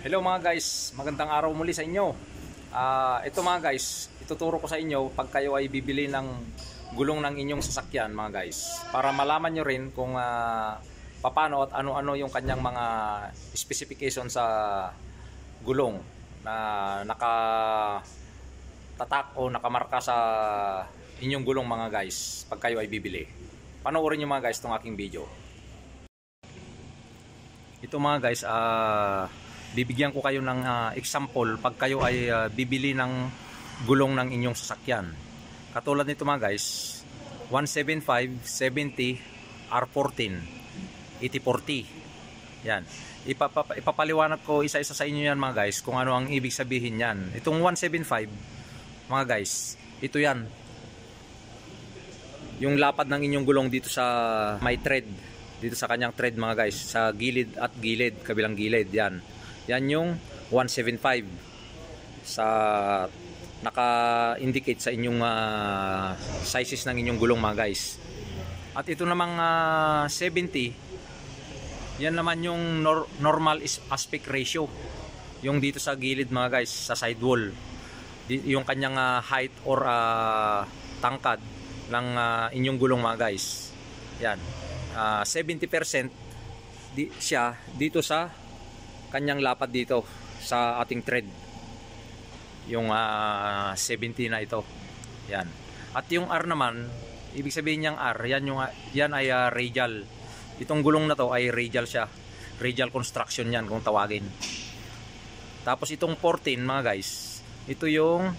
Hello mga guys, magandang araw muli sa inyo. Uh, ito mga guys, ituturo ko sa inyo pag kayo ay bibili ng gulong ng inyong sasakyan mga guys. Para malaman nyo rin kung uh, ah, paano at ano-ano yung kanyang mga specification sa gulong na naka tatak o nakamarka sa inyong gulong mga guys pag kayo ay bibili panoorin nyo mga guys itong aking video ito mga guys uh, bibigyan ko kayo ng uh, example pag kayo ay uh, bibili ng gulong ng inyong sasakyan katulad nito mga guys 175, 70, R14 8040 yan Ipapa, ipapaliwanag ko isa-isa sa inyo yan mga guys kung ano ang ibig sabihin yan itong 175 mga guys ito yan yung lapad ng inyong gulong dito sa may tread dito sa kanyang tread mga guys sa gilid at gilid kabilang gilid yan yan yung 175 sa naka-indicate sa inyong uh, sizes ng inyong gulong mga guys at ito namang uh, ah, 70 yan naman yung nor normal aspect ratio yung dito sa gilid mga guys sa sidewall yung kanyang uh, height or uh, tangkad ng uh, inyong gulong mga guys. Yan. Uh, ah, 70% di, siya dito sa kanyang lapad dito sa ating thread. Yung uh, ah, 70 na ito. Yan. At yung R naman, ibig sabihin niyang R, yan, yung, yan ay uh, radial. Itong gulong na to ay radial siya. Radial construction yan kung tawagin. Tapos itong 14 mga guys, ito yung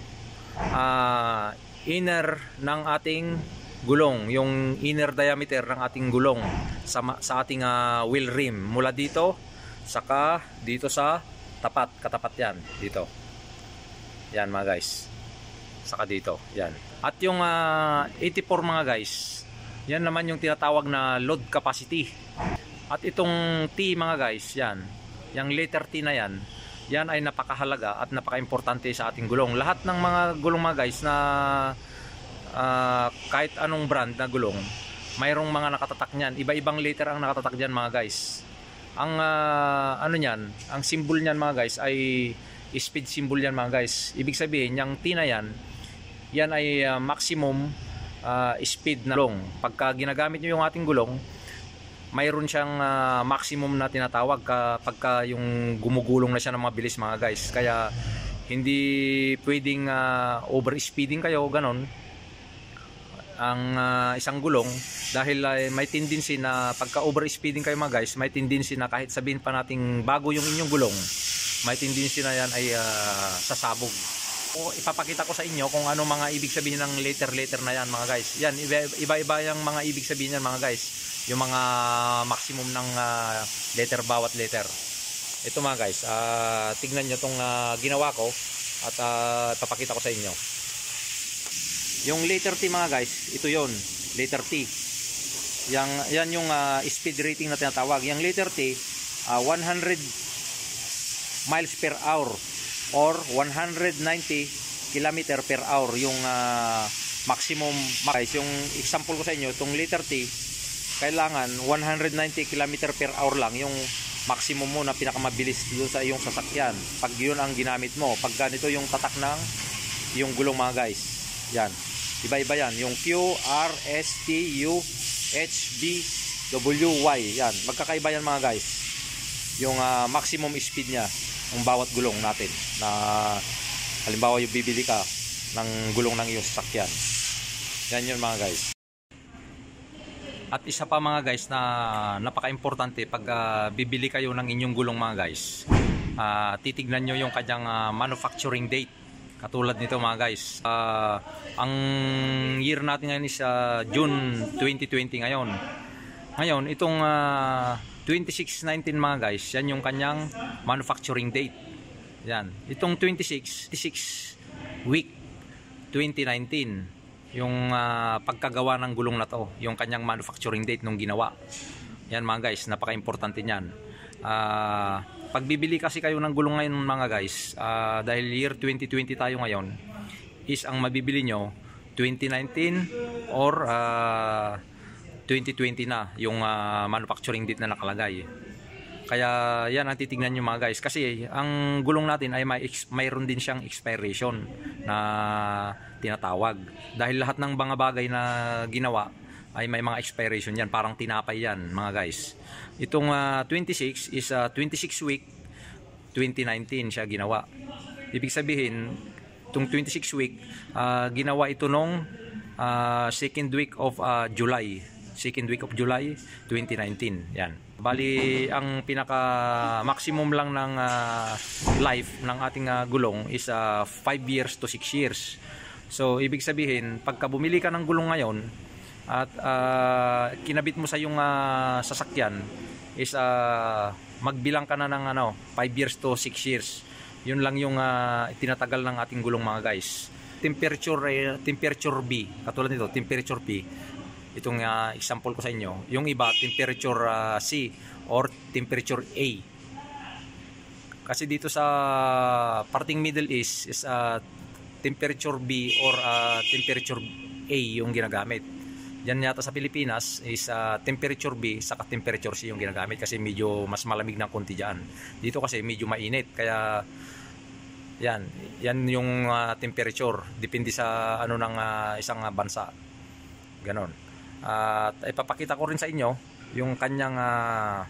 uh, inner ng ating gulong, yung inner diameter ng ating gulong sa, sa ating uh, wheel rim. Mula dito, saka dito sa tapat, katapat yan, dito. Yan mga guys. Saka dito, yan. At yung uh, ah, 84 mga guys, yan naman yung tinatawag na load capacity. At itong T mga guys, yan. Yung letter T na yan, yan ay napakahalaga at napakaimportante sa ating gulong. Lahat ng mga gulong mga guys na uh, kahit anong brand na gulong, mayroong mga nakatatak niyan. Iba-ibang letter ang nakatatak diyan mga guys. Ang uh, ano niyan, ang symbol niyan mga guys ay speed symbol niyan mga guys. Ibig sabihin, yung T na yan, yan ay uh, maximum uh, speed na gulong. Pagka ginagamit niyo yung ating gulong, mayroon siyang uh, maximum na tinatawag kapag ka yung gumugulong na siya ng mabilis mga guys. Kaya hindi pwedeng uh, ah, over speeding kayo ganon ang uh, isang gulong dahil uh, may tendency na pagka over speeding kayo mga guys may tendency na kahit sabihin pa nating bago yung inyong gulong may tendency na yan ay uh, sasabog o ipapakita ko sa inyo kung ano mga ibig sabihin ng letter letter na yan mga guys yan iba iba, iba yung mga ibig sabihin yan mga guys yung mga maximum ng uh, letter bawat letter ito mga guys uh, tignan nyo itong uh, ah, ginawa ko at uh, papakita ko sa inyo yung letter T mga guys ito yon letter T yang, yan yung uh, speed rating na tinatawag yung letter T uh, 100 miles per hour or 190 kilometer per hour yung uh, maximum guys yung example ko sa inyo itong letter T kailangan 190 km per hour lang yung maximum mo na pinakamabilis doon sa iyong sasakyan pag yun ang ginamit mo pag ganito yung tatak ng yung gulong mga guys yan iba iba yan yung Q, R, S, T, U, H, B, W, Y yan magkakaiba yan mga guys yung uh, maximum speed niya ng bawat gulong natin na halimbawa yung bibili ka ng gulong ng iyong sasakyan yan yun mga guys at isa pa mga guys na napaka-importante pag uh, bibili kayo ng inyong gulong mga guys. Uh, titignan nyo yung kanyang uh, manufacturing date. Katulad nito mga guys. Uh, ang year natin ngayon is uh, June 2020 ngayon. Ngayon, itong uh, 2619 mga guys, yan yung kanyang manufacturing date. Yan. Itong 26, 26 week 2019 yung uh, pagkagawa ng gulong na to, yung kanyang manufacturing date nung ginawa. Yan mga guys, napaka-importante niyan. Uh, pagbibili kasi kayo ng gulong ngayon mga guys, uh, dahil year 2020 tayo ngayon, is ang mabibili nyo 2019 or uh, 2020 na yung uh, manufacturing date na nakalagay. Kaya yan ang titingnan nyo mga guys. Kasi ang gulong natin ay may, mayroon din siyang expiration na tinatawag. Dahil lahat ng mga bagay na ginawa ay may mga expiration yan. Parang tinapay yan mga guys. Itong uh, ah, 26 is uh, ah, 26 week 2019 siya ginawa. Ibig sabihin, itong 26 week, uh, ginawa ito nung uh, second week of uh, July. Second week of July 2019. Yan. Bali, ang pinaka maximum lang ng uh, life ng ating uh, gulong is 5 uh, ah, years to 6 years. So, ibig sabihin, pagka bumili ka ng gulong ngayon at uh, kinabit mo sa yung uh, sasakyan is uh, magbilang ka na ng ano, 5 years to 6 years. Yun lang yung uh, tinatagal ng ating gulong mga guys. Temperature eh, temperature B, katulad nito, temperature B itong uh, example ko sa inyo yung iba temperature uh, C or temperature A kasi dito sa parting Middle East is uh, temperature B or uh, temperature A yung ginagamit Diyan yata sa Pilipinas is uh, temperature B saka temperature C yung ginagamit kasi medyo mas malamig ng konti diyan. Dito kasi medyo mainit kaya yan, yan yung uh, temperature depende sa ano ng uh, isang bansa. Ganon at ipapakita ko rin sa inyo yung kanyang uh,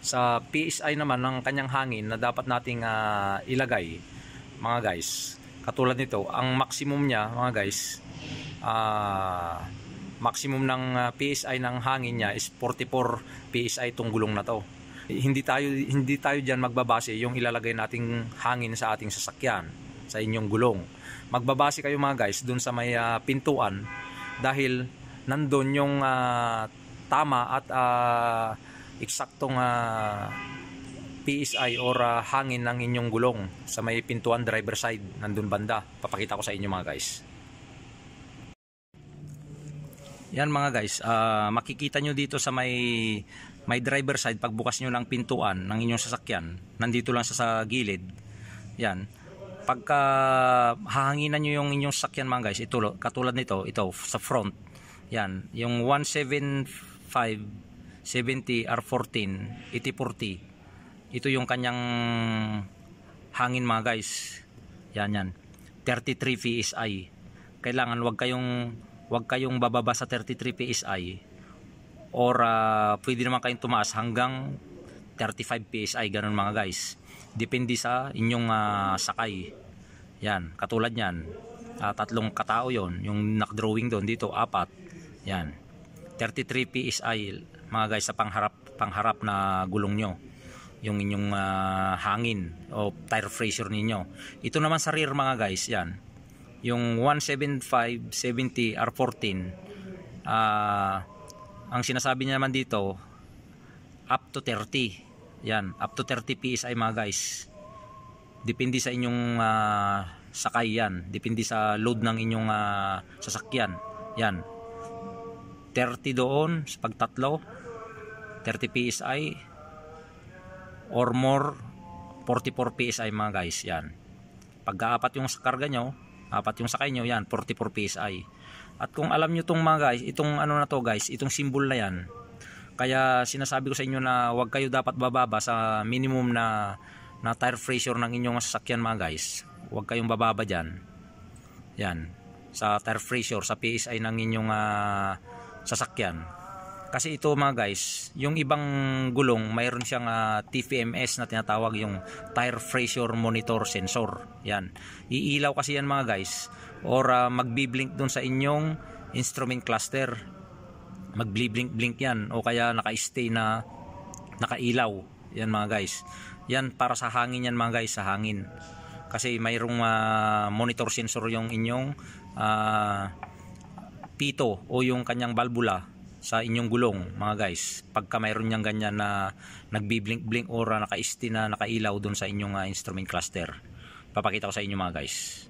sa PSI naman ng kanyang hangin na dapat nating uh, ilagay mga guys katulad nito ang maximum niya mga guys uh, maximum ng PSI ng hangin niya is 44 PSI itong gulong na to hindi tayo hindi tayo diyan magbabase yung ilalagay nating hangin sa ating sasakyan sa inyong gulong magbabase kayo mga guys dun sa may uh, pintuan dahil nandun yung uh, tama at uh, eksaktong uh, ah, PSI or uh, hangin ng inyong gulong sa may pintuan driver side nandun banda papakita ko sa inyo mga guys yan mga guys uh, makikita nyo dito sa may may driver side pagbukas nyo ng pintuan ng inyong sasakyan nandito lang siya sa gilid yan pagka hahanginan nyo yung inyong sasakyan mga guys ito, katulad nito ito sa front yan, yung 175 70 R14 8040. Ito yung kanyang hangin mga guys. Yan yan. 33 PSI. Kailangan wag kayong wag kayong bababa sa 33 PSI or uh, pwede naman kayong tumaas hanggang 35 PSI ganun mga guys. Depende sa inyong uh, sakay. Yan, katulad niyan. Uh, tatlong katao 'yon, yung nakdrawing doon dito apat yan. 33 PSI mga guys sa pangharap pangharap na gulong nyo yung inyong uh, hangin o tire pressure ninyo ito naman sa rear mga guys yan yung 175 70 R14 uh, ang sinasabi niya naman dito up to 30 yan up to 30 PSI mga guys depende sa inyong uh, sakay yan depende sa load ng inyong uh, sasakyan yan 30 doon sa pagtatlo 30 PSI or more 44 PSI mga guys yan pagkaapat yung sa karga nyo apat yung sakay nyo yan 44 PSI at kung alam nyo tong mga guys itong ano na to guys itong symbol na yan kaya sinasabi ko sa inyo na wag kayo dapat bababa sa minimum na na tire pressure ng inyong sasakyan mga guys huwag kayong bababa dyan yan sa tire pressure sa PSI ng inyong uh, sasakyan. Kasi ito mga guys, yung ibang gulong mayroon siyang uh, ah, TPMS na tinatawag yung tire pressure monitor sensor. Yan. Iilaw kasi yan mga guys or uh, magbi-blink dun sa inyong instrument cluster. Magbi-blink-blink yan o kaya naka-stay na nakailaw. Yan mga guys. Yan para sa hangin yan mga guys, sa hangin. Kasi mayroong uh, monitor sensor yung inyong uh, pito o yung kanyang balbula sa inyong gulong mga guys pagka mayroon niyang ganyan na nagbi blink blink or naka-isti na nakailaw doon sa inyong uh, instrument cluster papakita ko sa inyo mga guys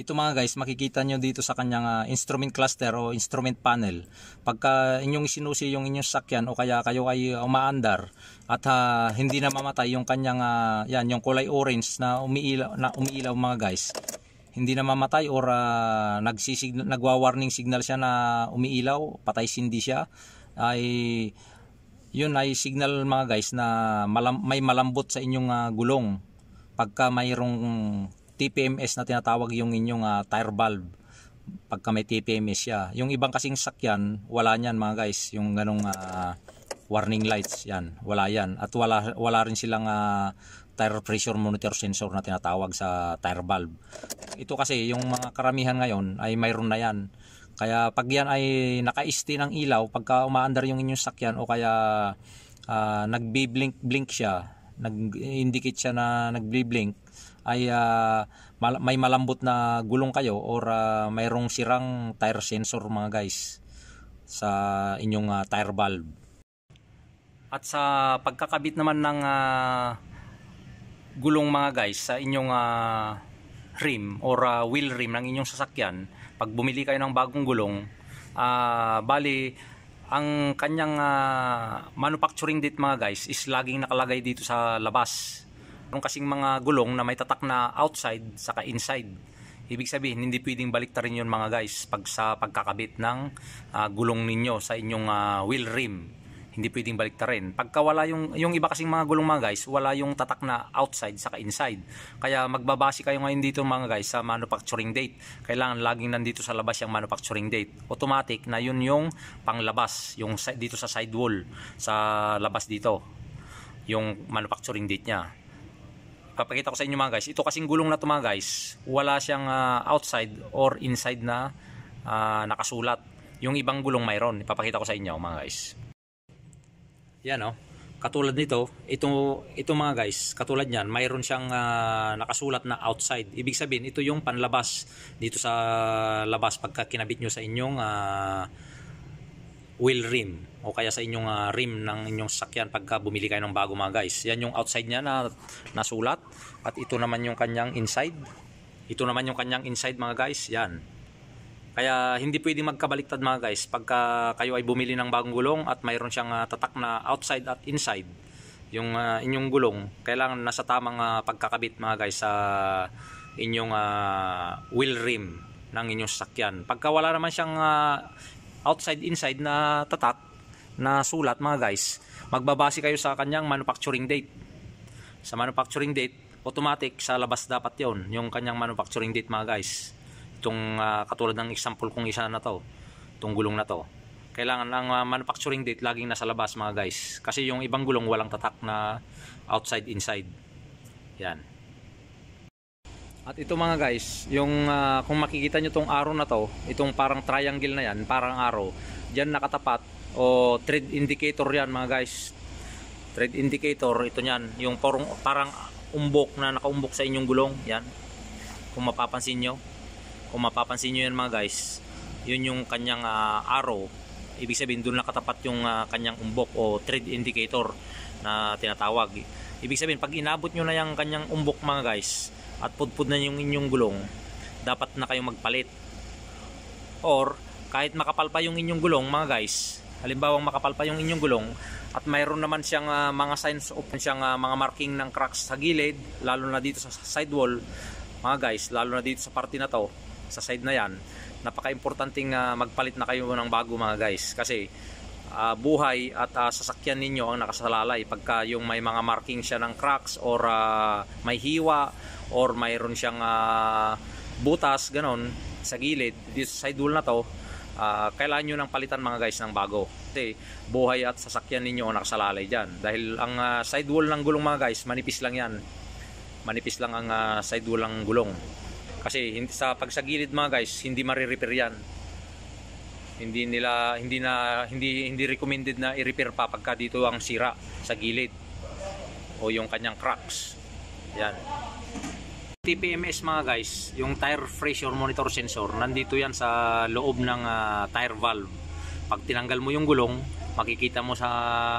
ito mga guys, makikita nyo dito sa kanyang uh, instrument cluster o instrument panel. Pagka inyong sinusi yung inyong sakyan o kaya kayo ay umaandar at uh, hindi na mamatay yung kanyang uh, yan, yung kulay orange na umiilaw, na umiilaw mga guys hindi na mamatay or uh, ah, nagsisignal, nagwa-warning signal siya na umiilaw, patay hindi siya, ay yun ay signal mga guys na malam, may malambot sa inyong uh, gulong pagka mayroong TPMS na tinatawag yung inyong uh, tire valve pagka may TPMS siya. Yung ibang kasing sakyan, wala niyan mga guys, yung ganong uh, warning lights yan, wala yan. At wala, wala rin silang uh, tire pressure monitor sensor na tinatawag sa tire valve. Ito kasi yung mga karamihan ngayon ay mayroon na yan. Kaya pag yan ay naka-ST ng ilaw, pagka umaandar yung inyong sakyan o kaya uh, ah, nagbi-blink-blink siya, nag-indicate siya na nagbi-blink, ay uh, mal- may malambot na gulong kayo or uh, mayroong sirang tire sensor mga guys sa inyong uh, tire valve. At sa pagkakabit naman ng uh, gulong mga guys sa inyong uh, rim or uh, wheel rim ng inyong sasakyan pag bumili kayo ng bagong gulong uh, bali ang kanyang uh, manufacturing date mga guys is laging nakalagay dito sa labas Meron kasing mga gulong na may tatak na outside saka inside ibig sabihin hindi pwedeng baliktarin yon mga guys pag sa pagkakabit ng uh, gulong ninyo sa inyong uh, wheel rim hindi pwedeng baliktarin. Pagka wala yung, yung iba kasing mga gulong mga guys, wala yung tatak na outside saka inside. Kaya magbabase kayo ngayon dito mga guys sa manufacturing date. Kailangan laging nandito sa labas yung manufacturing date. Automatic na yun yung panglabas, yung dito sa sidewall, sa labas dito, yung manufacturing date niya. Papakita ko sa inyo mga guys, ito kasing gulong na to mga guys, wala siyang uh, outside or inside na uh, nakasulat. Yung ibang gulong mayroon, ipapakita ko sa inyo mga guys. Yan oh. Katulad nito, ito ito mga guys, katulad niyan, mayroon siyang uh, nakasulat na outside. Ibig sabihin, ito yung panlabas dito sa labas pagka kinabit niyo sa inyong uh, wheel rim o kaya sa inyong uh, rim ng inyong sakyan pagka bumili kayo ng bago mga guys. Yan yung outside niya na nasulat at ito naman yung kanyang inside. Ito naman yung kanyang inside mga guys. Yan. Kaya hindi pwedeng magkabaliktad mga guys pagka kayo ay bumili ng bagong gulong at mayroon siyang ah, tatak na outside at inside yung uh, inyong gulong kailangan nasa tamang uh, pagkakabit mga guys sa uh, inyong uh, wheel rim ng inyong sasakyan. Pagka wala naman siyang uh, outside inside na tatak na sulat mga guys, magbabase kayo sa kanyang manufacturing date. Sa manufacturing date, automatic sa labas dapat 'yon, yung kanyang manufacturing date mga guys itong uh, ah, katulad ng example kong isa na to itong gulong na to kailangan ang ah, manufacturing date laging nasa labas mga guys kasi yung ibang gulong walang tatak na outside inside yan at ito mga guys yung uh, kung makikita nyo tong arrow na to itong parang triangle na yan parang arrow dyan nakatapat o thread indicator yan mga guys thread indicator ito nyan yung parang, parang umbok na nakaumbok sa inyong gulong yan kung mapapansin nyo kung mapapansin nyo yan mga guys yun yung kanyang uh, arrow ibig sabihin doon nakatapat yung uh, kanyang umbok o thread indicator na tinatawag ibig sabihin pag inabot nyo na yung kanyang umbok mga guys at pudpud na yung inyong gulong dapat na kayong magpalit or kahit makapal pa yung inyong gulong mga guys halimbawang makapal pa yung inyong gulong at mayroon naman siyang uh, mga signs of siyang uh, mga marking ng cracks sa gilid lalo na dito sa sidewall mga guys lalo na dito sa parte na to sa side na yan napaka-importanting uh, magpalit na kayo ng bago mga guys kasi uh, buhay at uh, sasakyan ninyo ang nakasalalay pagka yung may mga marking siya ng cracks or uh, may hiwa or mayroon siyang uh, butas ganon sa gilid this side wall na to uh, kailangan nyo nang palitan mga guys ng bago kasi buhay at sasakyan ninyo ang nakasalalay dyan dahil ang uh, side wall ng gulong mga guys manipis lang yan manipis lang ang uh, side wall ng gulong kasi sa pagsagilid mga guys, hindi marirepair yan. Hindi nila hindi na hindi hindi recommended na i-repair pa pagka dito ang sira sa gilid o yung kanyang cracks. Yan. TPMS mga guys, yung tire pressure monitor sensor, nandito yan sa loob ng uh, tire valve. Pag tinanggal mo yung gulong, makikita mo sa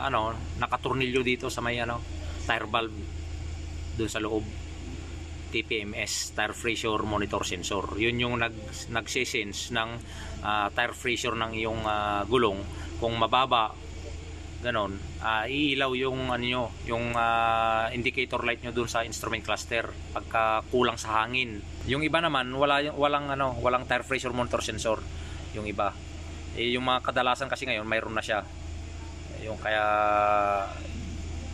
ano, nakaturnilyo dito sa may ano, tire valve doon sa loob. TPMS, tire pressure monitor sensor. Yun yung nag, nagsisense ng uh, tire pressure ng iyong uh, gulong. Kung mababa, ganon, uh, iilaw yung, ano nyo, yung uh, indicator light nyo dun sa instrument cluster pagka kulang sa hangin. Yung iba naman, wala, walang, ano, walang tire pressure monitor sensor. Yung iba. Eh, yung mga kadalasan kasi ngayon, mayroon na siya. Yung kaya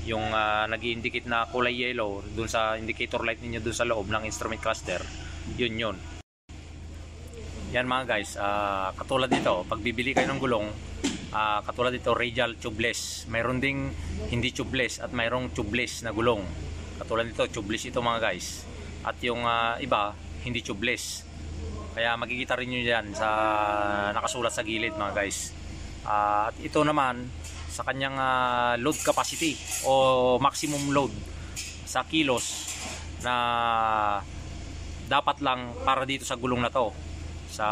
yung uh, ah, nag-indicate na kulay yellow dun sa indicator light ninyo dun sa loob ng instrument cluster yun yun yan mga guys uh, katulad dito pag bibili kayo ng gulong uh, katulad dito radial tubeless mayroon ding hindi tubeless at mayroong tubeless na gulong katulad dito tubeless ito mga guys at yung uh, iba hindi tubeless kaya makikita rin nyo yan sa nakasulat sa gilid mga guys uh, at ito naman sa kanyang uh, load capacity o maximum load sa kilos na dapat lang para dito sa gulong na to sa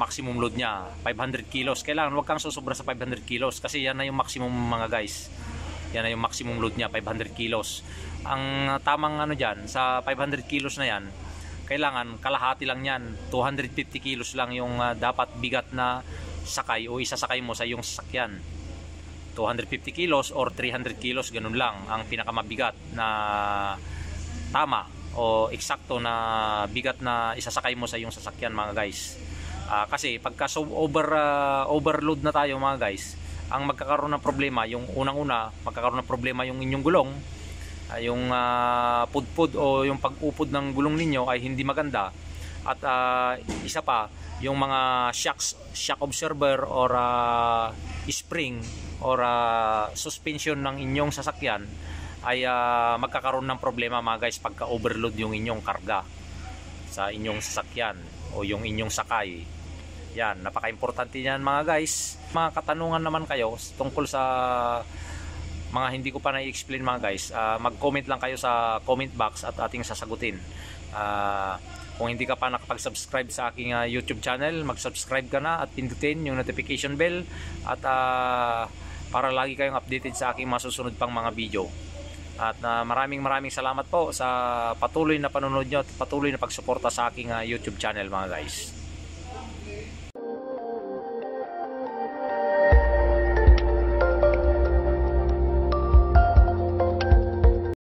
maximum load niya 500 kilos kailangan wag kang susobra sa 500 kilos kasi yan na yung maximum mga guys yan na yung maximum load niya 500 kilos ang tamang ano diyan sa 500 kilos na yan kailangan kalahati lang yan 250 kilos lang yung uh, dapat bigat na sakay o isasakay mo sa iyong sasakyan 250 kilos or 300 kilos ganun lang ang pinakamabigat na tama o eksakto na bigat na isasakay mo sa iyong sasakyan mga guys uh, kasi pagka so over uh, overload na tayo mga guys ang magkakaroon ng problema yung unang-una magkakaroon ng problema yung inyong gulong uh, yung uh, pudpud o yung pag-upod ng gulong ninyo ay hindi maganda at uh, isa pa yung mga shocks, shock observer or uh, spring or uh, suspension ng inyong sasakyan ay uh, magkakaroon ng problema mga guys pagka overload yung inyong karga sa inyong sasakyan o yung inyong sakay yan napaka-importante niyan mga guys mga katanungan naman kayo tungkol sa mga hindi ko pa na-explain mga guys uh, mag-comment lang kayo sa comment box at ating sasagutin uh, kung hindi ka pa nakapag-subscribe sa aking uh, YouTube channel, mag-subscribe ka na at pindutin yung notification bell at uh, para lagi kayong updated sa aking masusunod pang mga video. At uh, maraming maraming salamat po sa patuloy na panonood nyo at patuloy na pagsuporta sa aking uh, YouTube channel mga guys.